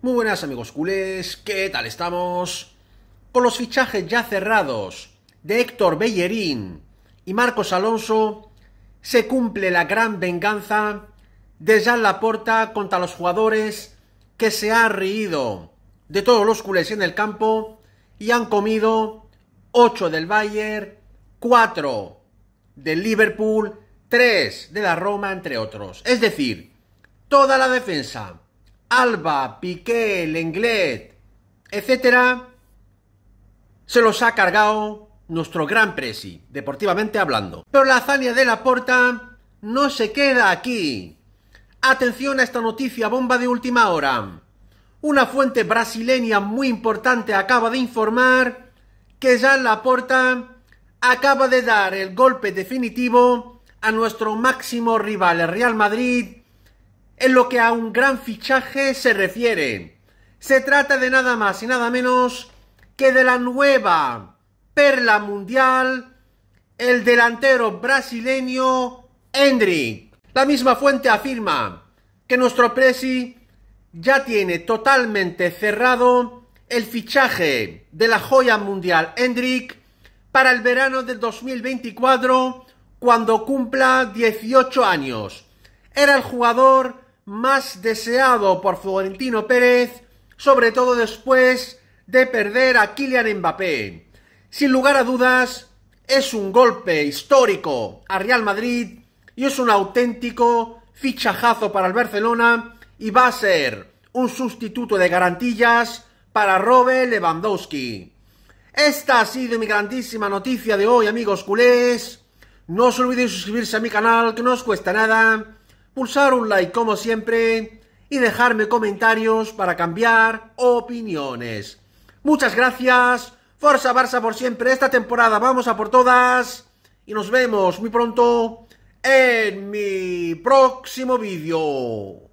Muy buenas amigos culés, ¿qué tal estamos? Con los fichajes ya cerrados de Héctor Bellerín y Marcos Alonso, se cumple la gran venganza de la Laporta contra los jugadores que se ha reído de todos los culés en el campo y han comido 8 del Bayern, 4 del Liverpool, 3 de la Roma, entre otros. Es decir, toda la defensa. Alba, Piqué, Lenglet, etcétera, se los ha cargado nuestro gran Presi, deportivamente hablando. Pero la hazaña de la porta no se queda aquí. Atención a esta noticia bomba de última hora. Una fuente brasileña muy importante acaba de informar que ya Laporta acaba de dar el golpe definitivo a nuestro máximo rival, el Real Madrid, en lo que a un gran fichaje se refiere. Se trata de nada más y nada menos que de la nueva perla mundial, el delantero brasileño Hendrik. La misma fuente afirma que nuestro Presi ya tiene totalmente cerrado el fichaje de la joya mundial Hendrik para el verano del 2024 cuando cumpla 18 años. Era el jugador más deseado por Florentino Pérez, sobre todo después de perder a Kylian Mbappé. Sin lugar a dudas, es un golpe histórico a Real Madrid y es un auténtico fichajazo para el Barcelona y va a ser un sustituto de garantías para Robert Lewandowski. Esta ha sido mi grandísima noticia de hoy, amigos culés. No os olvidéis suscribirse a mi canal, que no os cuesta nada pulsar un like como siempre y dejarme comentarios para cambiar opiniones. Muchas gracias. Forza Barça por siempre. Esta temporada vamos a por todas. Y nos vemos muy pronto en mi próximo vídeo.